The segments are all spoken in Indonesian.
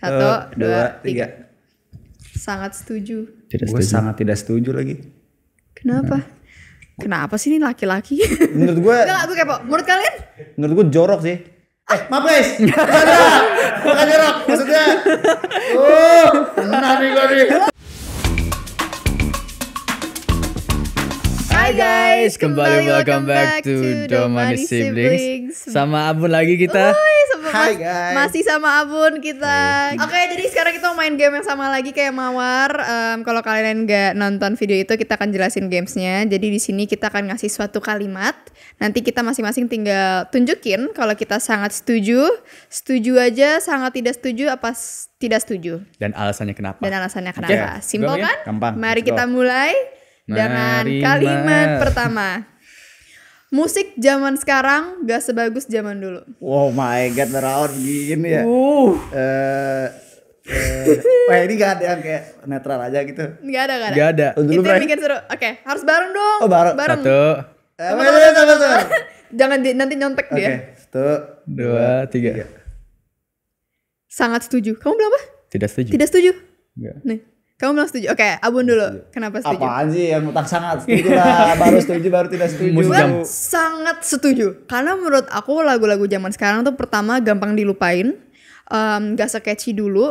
Satu, eh, dua, dua, tiga. Sangat setuju. Tidak Gue sangat tidak setuju lagi. Kenapa? Nah. Kenapa sih ini laki-laki? Menurut gue. Enggak, gue kepo. Menurut kalian? Menurut gue jorok sih. Ah. Eh, maaf guys. jorok. Bukan jorok. Maksudnya. Oh, nih gue nih. Hai guys, kembali welcome back, back to Domani Siblings. Siblings. Sama Abun lagi kita. Uy, Hai guys. Masih sama Abun kita. Oke, okay, jadi sekarang kita mau main game yang sama lagi kayak Mawar. Um, kalau kalian nggak nonton video itu, kita akan jelasin gamesnya. Jadi di sini kita akan ngasih suatu kalimat. Nanti kita masing-masing tinggal tunjukin kalau kita sangat setuju, setuju aja, sangat tidak setuju, apa tidak setuju. Dan alasannya kenapa? Dan alasannya kenapa? Okay. Simple kan? Gampang. Mari kita mulai dengan kalimat pertama musik zaman sekarang gak sebagus zaman dulu. Wow my god, Raon gini ya. Uh. Uh, uh, ini gak ada yang kayak netral aja gitu. Gak ada, gak ada. Gak ada. Itu dulu, yang bikin seru. Oke, okay, harus bareng dong. Oh bareng. bareng. Satu. Teman -teman, teman -teman. Jangan di, nanti nyontek okay. dia. Satu, dua, tiga. Sangat setuju. Kamu apa? Tidak setuju. Tidak setuju. Enggak. Nih. Kamu bilang setuju. Oke, okay, Abun dulu. Kenapa setuju? Apaan sih yang mutak sangat setuju lah. baru setuju, baru tidak setuju. Gue sangat setuju. Karena menurut aku lagu-lagu zaman sekarang tuh pertama gampang dilupain. Um, gak sekeci dulu.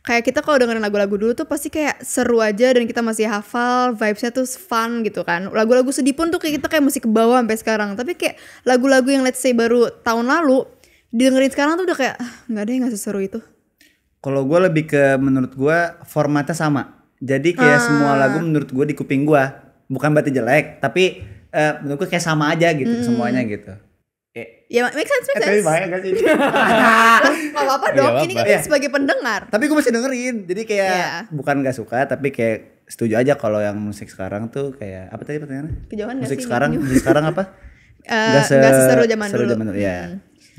Kayak kita kalau dengerin lagu-lagu dulu tuh pasti kayak seru aja dan kita masih hafal, vibesnya tuh fun gitu kan. Lagu-lagu sedih pun tuh kayak kita kayak masih ke bawah sampai sekarang. Tapi kayak lagu-lagu yang let's say baru tahun lalu dengerin sekarang tuh udah kayak ah, nggak ah, deh gak seseru itu kalau gue lebih ke menurut gue formatnya sama. Jadi kayak ah. semua lagu menurut gue di kuping gue bukan berarti jelek, tapi uh, menurut gue kayak sama aja gitu hmm. semuanya gitu. Iya. Ya, yeah, make sense, make eh, sense. Tapi banyak gak sih? Gak apa-apa iya, dong, ini kan yeah. sebagai pendengar. Tapi gue masih dengerin, jadi kayak yeah. bukan gak suka, tapi kayak setuju aja kalau yang musik sekarang tuh kayak apa tadi pertanyaannya? Kejauhan musik sih, sekarang, musik sekarang apa? Uh, eh, gak, se gak seseru zaman seru dulu. Zaman dulu. Hmm. Iya.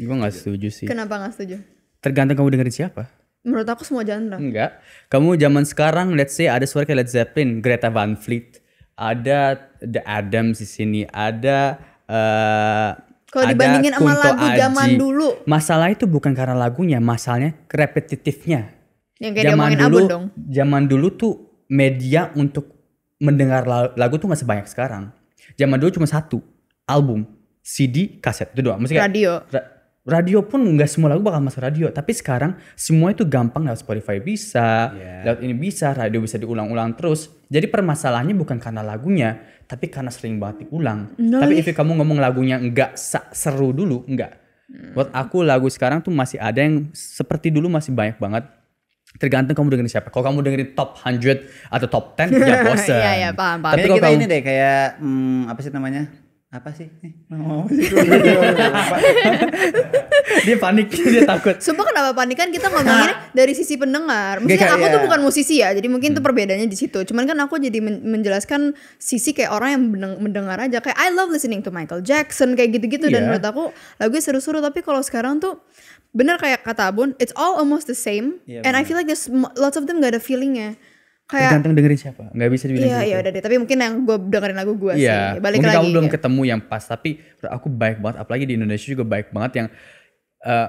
Gue gak setuju sih. Kenapa gak setuju? Tergantung kamu dengerin siapa. Menurut aku semua genre. Enggak. Kamu zaman sekarang let's say ada suara kayak Led Zeppelin, Greta Van Fleet, ada The Adams di sini, ada uh, kalau dibandingin sama lagu Aji. zaman dulu. Masalah itu bukan karena lagunya, masalahnya repetitifnya. Yang kayak zaman dulu, abun dong. Zaman dulu tuh media untuk mendengar lagu tuh nggak sebanyak sekarang. Zaman dulu cuma satu, album, CD, kaset itu doang. Maksudnya radio. Kayak, radio pun nggak semua lagu bakal masuk radio tapi sekarang semua itu gampang lewat Spotify bisa yeah. lewat ini bisa radio bisa diulang-ulang terus jadi permasalahannya bukan karena lagunya tapi karena sering banget diulang no. Nah, tapi jika kamu ngomong lagunya nggak seru dulu nggak hmm. buat aku lagu sekarang tuh masih ada yang seperti dulu masih banyak banget tergantung kamu dengerin siapa. Kalau kamu dengerin top 100 atau top 10 ya bosen. Iya, iya, paham, paham. Tapi kalau kamu... ini deh kayak hmm, apa sih namanya? apa sih eh, hmm. nih dia panik dia takut sumpah kenapa panik kan kita ngomongin dari sisi pendengar Maksudnya aku iya. tuh bukan musisi ya jadi mungkin tuh itu hmm. perbedaannya di situ cuman kan aku jadi menjelaskan sisi kayak orang yang mendengar aja kayak I love listening to Michael Jackson kayak gitu-gitu dan iya. menurut aku lagunya seru-seru tapi kalau sekarang tuh bener kayak kata Abun it's all almost the same iya, and I feel like there's lots of them gak ada feelingnya kayak tergantung dengerin siapa nggak bisa dibilang iya gitu. iya udah deh tapi mungkin yang gue dengerin lagu gue iya, sih balik mungkin lagi kamu belum ya. ketemu yang pas tapi aku baik banget apalagi di Indonesia juga baik banget yang uh,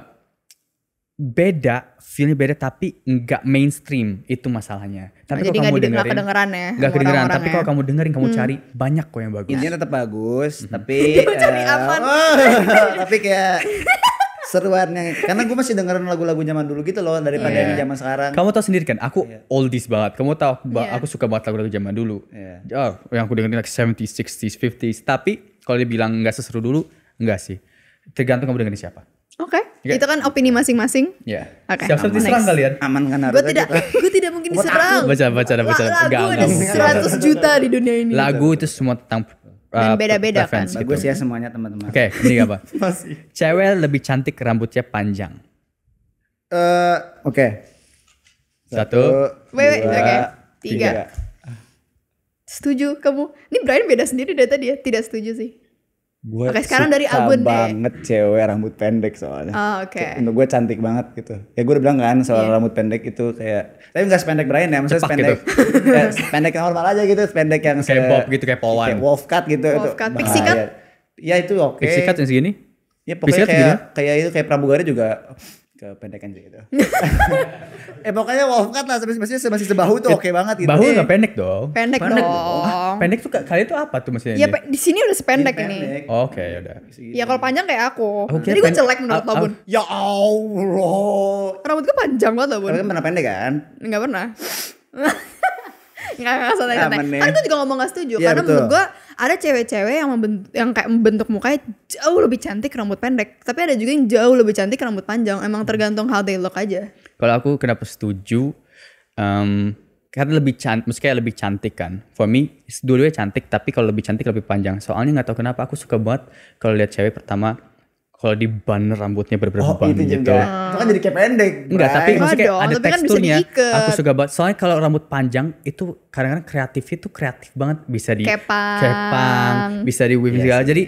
beda feelnya beda tapi nggak mainstream itu masalahnya tapi nah, kalau kamu dengerin nggak kedengeran ya nggak kedengeran tapi ya? kalau kamu dengerin kamu hmm. cari banyak kok yang bagus intinya tetap bagus hmm. tapi cari eh, aman. tapi kayak seruannya karena gue masih dengerin lagu-lagu zaman dulu gitu loh daripada yeah. yang zaman sekarang kamu tau sendiri kan aku yeah. oldies banget kamu tau aku, yeah. aku suka banget lagu-lagu zaman dulu yeah. oh, yang aku dengerin like 70s 60s 50s tapi kalau dia bilang nggak seseru dulu nggak sih tergantung kamu dengerin siapa Oke, okay. Iya. okay. itu kan opini masing-masing. Ya. Yeah. Oke. Okay. Siap-siap diserang kalian. Aman kan Gue tidak, gue tidak mungkin diserang. Baca, baca, baca, baca. Lagu enggak, ada enggak, 100 juta di dunia ini. Lagu itu semua tentang beda ah, beda-beda kan. Gitu. Bagus ya semuanya teman-teman. Oke, okay, ini apa? Masih. Cewek lebih cantik rambutnya panjang. uh, oke. Okay. Satu, Satu dua, okay. tiga. tiga. Setuju kamu? Ini Brian beda sendiri dari tadi ya? Tidak setuju sih. Gue okay, sekarang dari Abun banget deh. cewek rambut pendek soalnya. Oh, oke. Okay. Untuk gue cantik banget gitu. Ya gue udah bilang kan soal yeah. rambut pendek itu kayak tapi gak sependek Brian ya, maksudnya Cepak sependek. Gitu. ya, pendek normal aja gitu, pendek yang kayak se- Bob gitu kayak Polan. Kayak wolf cut gitu wolf itu. Cut. Pixie cut. Ya itu oke. Okay. Pixie cut yang segini? Ya pokoknya kayak, kayak itu kayak pramugari juga kependekan sih itu. eh pokoknya cut lah maksudnya masih sebahu tuh eh, oke okay banget gitu. Bahu eh. nggak pendek dong. Pendek, pendek dong. dong. pendek tuh kali itu apa tuh maksudnya? Ya di sini udah sependek iya, ini. Oh, oke okay, ya udah. Ya kalau panjang kayak aku. Okay, oh, Jadi gue jelek menurut lo bun. Ya Allah. Rambut gue panjang banget lo bun. Kalian pernah pendek kan? Enggak pernah nggak nggak santai santai ya. karena gue juga ngomong gak setuju ya, karena menurut gue ada cewek-cewek yang membentuk yang kayak membentuk mukanya jauh lebih cantik rambut pendek tapi ada juga yang jauh lebih cantik rambut panjang emang tergantung how they look aja kalau aku kenapa setuju um, karena lebih cantik maksudnya lebih cantik kan for me dua-duanya cantik tapi kalau lebih cantik lebih panjang soalnya nggak tahu kenapa aku suka banget kalau lihat cewek pertama kalau di banner rambutnya berbeda oh, bun itu gitu. Ya. Ah. Itu kan jadi kayak pendek. Enggak, bray. tapi maksudnya kayak ada kan teksturnya. Kan aku suka banget. Soalnya kalau rambut panjang itu kadang-kadang kreatif itu kreatif banget bisa di kepang, kepang bisa di weaving iya yes. segala. Jadi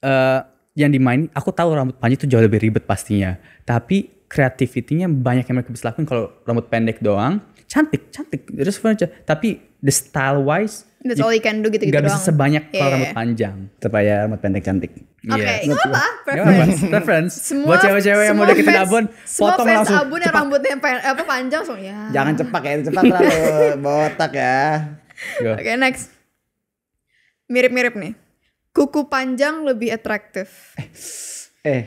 uh, yang dimain aku tahu rambut panjang itu jauh lebih ribet pastinya. Tapi kreativitinya banyak yang mereka bisa lakuin kalau rambut pendek doang. Cantik, cantik. Terus Tapi the style wise That's all you can do gitu-gitu Gak bisa sebanyak yeah. kalau rambut panjang supaya rambut pendek cantik. Oke, okay, yeah. gak apa, preference. preference. semua, Buat cewek-cewek yang mau deketin abon, potong fans langsung. abon yang rambutnya yang pen, apa, panjang, so ya. Jangan cepak ya, cepat terlalu botak ya. Oke, okay, next. Mirip-mirip nih. Kuku panjang lebih atraktif. Eh, eh.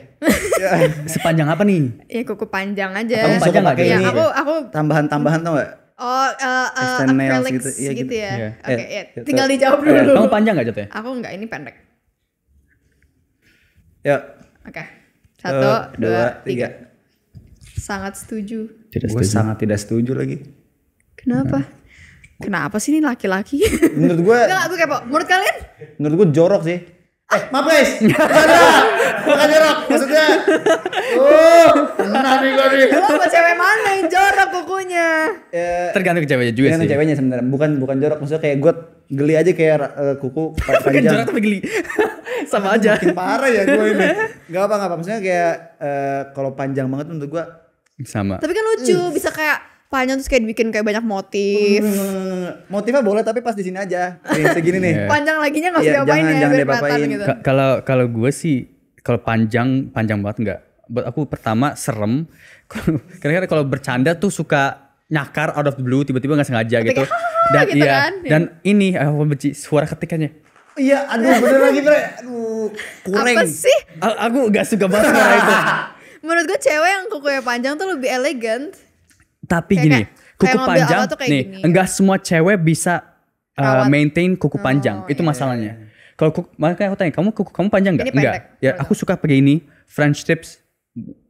sepanjang apa nih? Ya kuku panjang aja. Kamu panjang Ya, aku, aku, Tambahan-tambahan tau gak? Oh, uh, uh, acrylics gitu, ya, gitu, gitu ya. ya. Oke, okay, ya. ya. tinggal dijawab dulu. Ya. Kamu panjang nggak jatuhnya? Aku nggak, ini pendek. Ya. Oke. Okay. Satu, uh, dua, dua, tiga. tiga. Sangat setuju. Tidak Gue sangat tidak setuju lagi. Kenapa? Nah. Kenapa sih ini laki-laki? Menurut gue. Enggak, gue kepo. Menurut kalian? Menurut gue jorok sih. Eh, maaf guys. Ada. Bukan jorok. Maksudnya. Uh, kena nih gue nih. Kenapa cewek mana yang jorok kukunya? Ya, Tergantung ke ceweknya juga tergantung sih. ceweknya sebenarnya. Bukan bukan jorok. Maksudnya kayak gue geli aja kayak uh, kuku panjang. bukan jorok tapi geli. Sama aja. Makin parah ya gue ini. Gak apa-apa. Maksudnya kayak uh, kalau panjang banget menurut gue. Sama. Tapi kan lucu. Hmm. Bisa kayak panjang terus kayak dibikin kayak banyak motif. Mm, motifnya boleh tapi pas di sini aja. Kayak segini nih. yeah. Panjang laginya nggak usah yeah, diapain jangan, ya. Jangan diapain. Gitu. Kalau gue sih kalau panjang panjang banget nggak. Buat aku pertama serem. Karena kalau bercanda tuh suka nyakar out of the blue tiba-tiba nggak sengaja Ketika, gitu. gitu dan gitu iya, kan? dan ini eh, aku benci suara ketikannya. Iya, aduh bener lagi bre. Aduh, kurang. Apa sih? A aku gak suka banget suara itu. Menurut gue cewek yang kukunya panjang tuh lebih elegan. Tapi gini, kayak, kuku panjang nih, enggak semua cewek bisa uh, maintain kuku panjang. Oh, itu iya, masalahnya. Iya, iya. Kalau makanya aku tanya, kamu kuku kamu panjang nggak? Enggak. Ya aku suka pakai ini French tips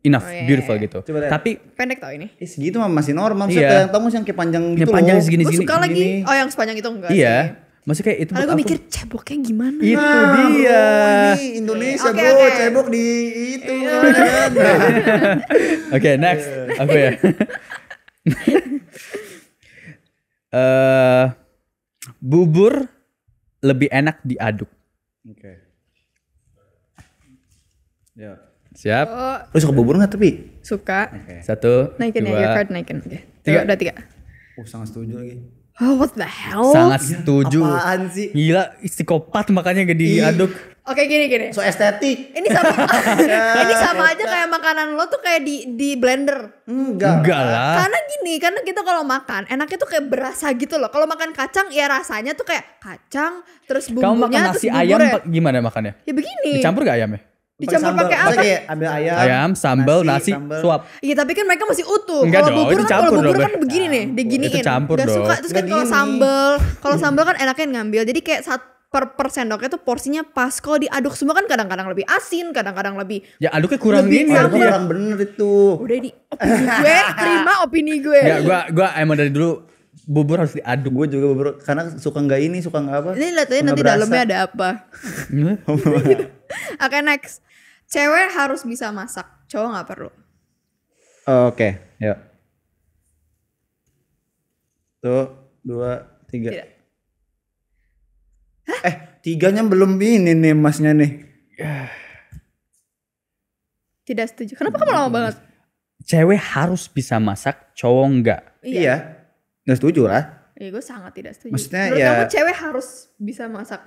enough oh, beautiful gitu. Tapi pendek tau ini. Eh, segitu mah masih normal. Maksudnya iya. kamu yang kayak panjang gitu. Yang panjang segini segini. suka lagi. Oh yang sepanjang itu enggak iya. Maksudnya kayak itu Lalu gue mikir ceboknya gimana Itu nah, dia bro, Ini Indonesia okay, bro okay. Cebok di itu Oke okay, next Aku ya uh, bubur lebih enak diaduk. Oke. Okay. Ya. Siap. Oh. Lu suka bubur gak tapi? Suka. Okay. Satu. Naikin ya, dua, ya, your card naikin. Okay. Tiga. Tiga. Oh, udah tiga. Oh, sangat setuju lagi. Oh, what the hell? Sangat iya, setuju. Apaan sih? Gila, psikopat makanya gak diaduk. Oke gini gini. So estetik. Ini sama ini sama aja kayak makanan lo tuh kayak di di blender. Enggak. Enggak lah. Karena gini, karena kita kalau makan enaknya tuh kayak berasa gitu loh. Kalau makan kacang ya rasanya tuh kayak kacang terus bumbunya Kamu makan nasi terus ayam ya. gimana makannya? Ya begini. Dicampur gak ayamnya? dicampur pakai apa? Kayak ambil ayam, ayam sambal, nasi, nasi sambal. suap. Iya, tapi kan mereka masih utuh. Kalau bubur kan kalau bubur kan begini nih, diginiin. Nah, itu campur Gak suka. Terus kan kalau sambal, kalau sambal kan enaknya ngambil. Jadi kayak satu per, per sendoknya tuh porsinya pas kalau diaduk semua kan kadang-kadang lebih asin kadang-kadang lebih ya aduknya kurang lebih ini aduknya kurang bener itu udah di opini gue terima opini gue ya gue gue emang dari dulu bubur harus diaduk gue juga bubur karena suka nggak ini suka nggak apa ini lihat nanti berasa. dalamnya ada apa hmm? oke okay, next Cewek harus bisa masak, cowok nggak perlu. Oke, okay. Ya. yuk. Tuh, dua, tiga. Tidak. Hah? Eh, tiganya belum ini nih masnya nih. Tidak setuju. Kenapa kamu lama banget? Cewek harus bisa masak, cowok enggak. Iya. iya. Nggak setuju lah. Iya, gue sangat tidak setuju. Maksudnya Menurut ya... cewek harus bisa masak,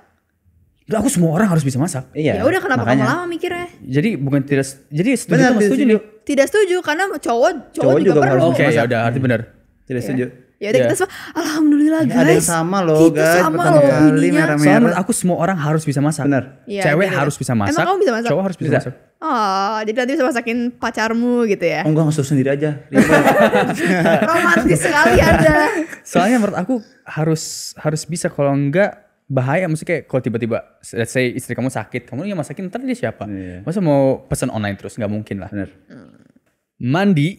aku semua orang harus bisa masak. Iya. Ya udah kenapa kamu lama mikirnya? Jadi bukan tidak jadi setuju benar, tidak setuju. Nih. Tidak setuju karena cowok cowok, cowok juga, juga perlu. Oke, okay, ya udah arti benar. Tidak iya. setuju. Ya udah kita iya. semua alhamdulillah guys. Ada yang sama loh kita guys. Sama loh kali merah-merah. Soalnya aku semua orang harus bisa masak. Benar. Ya, Cewek gitu, gitu. harus bisa masak. Emang kamu bisa masak? Cowok harus bisa, bisa. masak. Oh, jadi nanti bisa masakin pacarmu gitu ya. Oh, enggak, masuk sendiri aja. Iya, Romantis sekali ada Soalnya menurut aku harus harus bisa kalau enggak bahaya mesti kayak kalau tiba-tiba let's say istri kamu sakit kamu yang masakin ntar dia siapa yeah. masa mau pesan online terus nggak mungkin lah Bener. mandi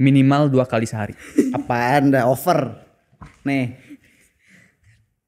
minimal dua kali sehari apaan dah over nih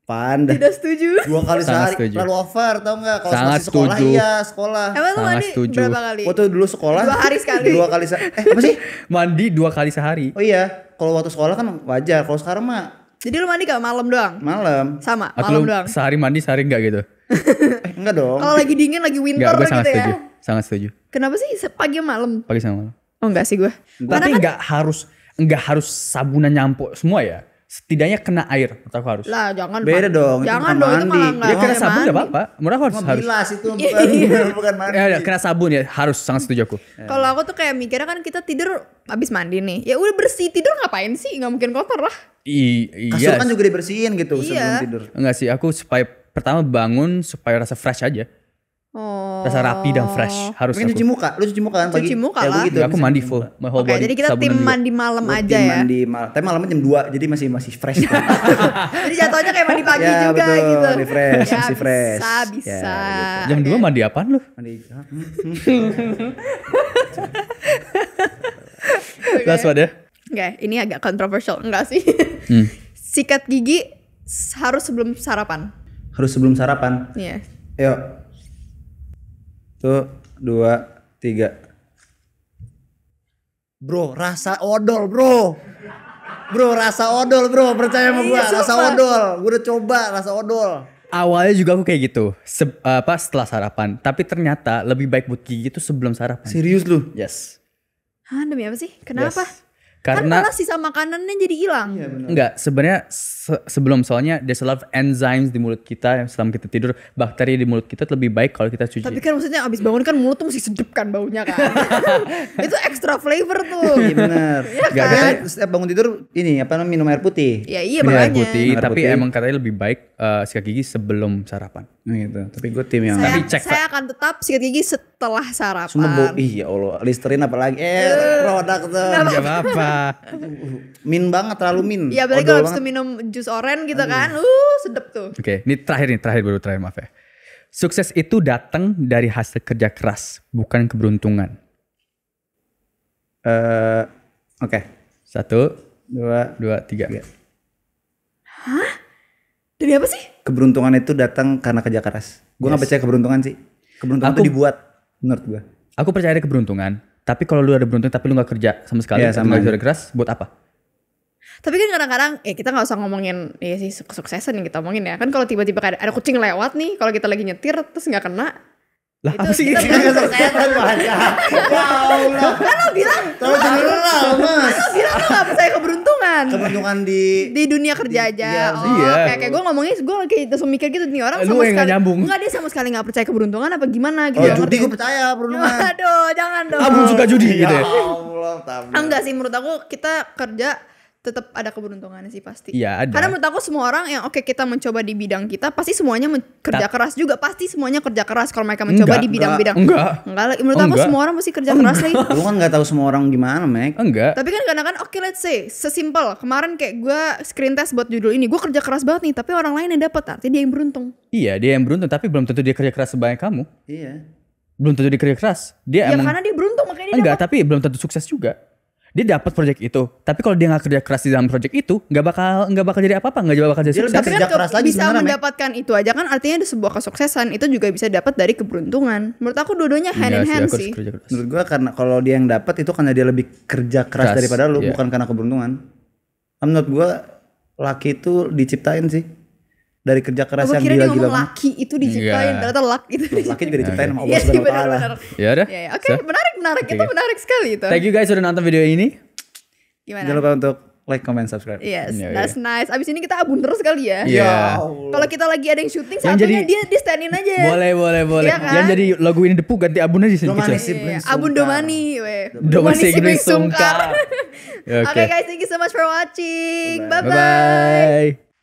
Apaan dah. Tidak setuju. Dua kali sehari setuju. terlalu over tau nggak? Kalau Sangat masih sekolah setuju. iya sekolah. Emang lu mandi setuju. berapa kali? Waktu dulu sekolah. Dua hari sekali. dua kali sehari. Eh apa sih? mandi dua kali sehari. Oh iya. Kalau waktu sekolah kan wajar. Kalau sekarang mah jadi lu mandi gak malam doang? Malam. Sama, malam doang. Sehari mandi, sehari enggak gitu. eh, enggak dong. Kalau lagi dingin, lagi winter enggak, gue sangat gitu setuju. ya. Sangat setuju. Kenapa sih pagi malam? Pagi sama malam. Oh enggak sih gue. Tapi kan, enggak harus enggak harus sabunan nyampur semua ya setidaknya kena air menurut aku harus. Lah jangan. Beda dong. Jangan dong mandi. itu malah enggak. Ya kena sabun enggak apa-apa. Menurut aku harus. Bilas itu bukan, bukan mandi. Iya. Ya, ya, kena sabun ya harus sangat setuju aku. Kalau aku tuh kayak mikirnya kan kita tidur habis mandi nih. Ya udah bersih tidur ngapain sih? Enggak mungkin kotor lah. I iya Kasur iya. kan juga dibersihin gitu iya. sebelum tidur. Enggak sih, aku supaya pertama bangun supaya rasa fresh aja. Oh. Rasa rapi dan fresh harus Mungkin aku. cuci muka, lu cuci muka kan pagi. Cuci muka ya, lah. Gitu, ya, aku mandi full, Oke, okay, jadi kita tim mandi malam aja tim ya. Mandi malam. Tapi malamnya jam 2 jadi masih masih fresh. jadi jatuhnya kayak mandi pagi ya, juga betul, gitu. Mandi fresh, ya, masih fresh. Bisa, bisa. Ya, gitu. Jam 2 mandi apaan lu? Mandi. Last one ya. Enggak, ini agak kontroversial enggak sih? Hmm. Sikat gigi harus sebelum sarapan. Harus sebelum sarapan. Iya. Yeah. Yuk. Tuh, dua, tiga. Bro, rasa odol, bro. Bro, rasa odol, bro. Percaya sama iya, gue, rasa odol. Gue udah coba rasa odol. Awalnya juga aku kayak gitu, se apa setelah sarapan. Tapi ternyata lebih baik buat gigi itu sebelum sarapan. Serius lu? Yes. Hah, demi apa sih? Kenapa? Yes. Karena kan malah sisa makanannya jadi hilang. Iya, Enggak, sebenarnya se sebelum soalnya there's a lot of enzymes di mulut kita yang selama kita tidur, bakteri di mulut kita lebih baik kalau kita cuci. Tapi kan maksudnya abis bangun kan mulut tuh mesti sedep kan baunya kan. itu extra flavor tuh. Iya benar. Iya kan? setiap bangun tidur ini apa namanya minum air putih. Ya, iya iya makanya. Air putih, air tapi putih. emang katanya lebih baik uh, sikat gigi sebelum sarapan. Nah, gitu. Tapi gue tim yang saya, tapi cek saya akan tetap sikat gigi set setelah sarapan. Semua iya Allah, listerin apalagi eh, eh. produk tuh. Enggak apa-apa. min banget terlalu min. Iya, berarti kalau habis minum jus oren gitu Aduh. kan. Uh, sedep tuh. Oke, okay. ini terakhir nih, terakhir baru terakhir maaf ya. Sukses itu datang dari hasil kerja keras, bukan keberuntungan. Uh, oke. Okay. Satu, dua, dua, tiga. tiga. Hah? dari apa sih? Keberuntungan itu datang karena kerja keras. Gue yes. gak percaya keberuntungan sih. Keberuntungan aku, itu dibuat menurut gue. Aku percaya ada keberuntungan, tapi kalau lu ada beruntung tapi lu gak kerja sama sekali, ya, sama kerja keras, buat apa? Tapi kan kadang-kadang eh kita nggak usah ngomongin ya sih kesuksesan yang kita omongin ya. Kan kalau tiba-tiba ada, ada kucing lewat nih, kalau kita lagi nyetir terus nggak kena, lah apa sih kita itu iya, iya. ya, ya Allah kan lo bilang terlalu general mas lo bilang lo gak percaya keberuntungan keberuntungan di di dunia kerja aja iya, oh iya. kayak gue ngomongin, gue kayak langsung mikir gitu nih orang sama sekali nyambung enggak dia sama sekali gak percaya keberuntungan apa gimana gitu oh, ya, judi gue percaya keberuntungan aduh jangan ah, dong ah suka judi ya gitu ya Allah enggak sih menurut aku kita kerja tetap ada keberuntungannya sih pasti. Iya ada. Karena menurut aku semua orang yang oke okay, kita mencoba di bidang kita pasti semuanya kerja keras juga pasti semuanya kerja keras kalau mereka mencoba enggak, di bidang-bidang. Enggak. Enggak. enggak menurut enggak. aku semua orang mesti kerja enggak. keras lagi. Lu kan nggak tahu semua orang gimana, Mac. Enggak. Tapi kan karena kan oke okay, let's say sesimpel kemarin kayak gue screen test buat judul ini gue kerja keras banget nih tapi orang lain yang dapat artinya dia yang beruntung. Iya dia yang beruntung tapi belum tentu dia kerja keras sebanyak kamu. Iya. Belum tentu dia kerja keras. Dia ya, emang... karena dia beruntung makanya dia Enggak, dapet. tapi belum tentu sukses juga dia dapat project itu tapi kalau dia nggak kerja keras di dalam project itu nggak bakal nggak bakal jadi apa apa nggak bakal jadi sukses tapi kan kalau lagi bisa mendapatkan ya. itu aja kan artinya ada sebuah kesuksesan itu juga bisa dapat dari keberuntungan menurut aku dua-duanya hand Enggak iya in hand sih, sih. menurut gua karena kalau dia yang dapat itu karena dia lebih kerja keras, keras daripada lu yeah. bukan karena keberuntungan nah, menurut gua laki itu diciptain sih dari kerja keras Aku yang gila-gila. laki itu diciptain, ternyata laki itu diciptain. Laki juga diciptain sama iya Allah Subhanahu wa taala. Ya udah. Iya, iya. Oke, menarik menarik okay. itu menarik sekali itu. Thank you guys sudah nonton video ini. Gimana? Jangan lupa untuk like, comment, subscribe. Yes, yeah, that's yeah. nice. Abis ini kita abun terus kali ya. Iya. Yeah. Kalau kita lagi ada yang syuting, yang jadi, dia di standin aja. Boleh, boleh, boleh. Iya kan? Yang jadi lagu ini depu ganti abunnya di sini. Domani Abun Domani, weh. Domani Sibling Sungkar. Oke guys, thank you so much for watching. Bye-bye.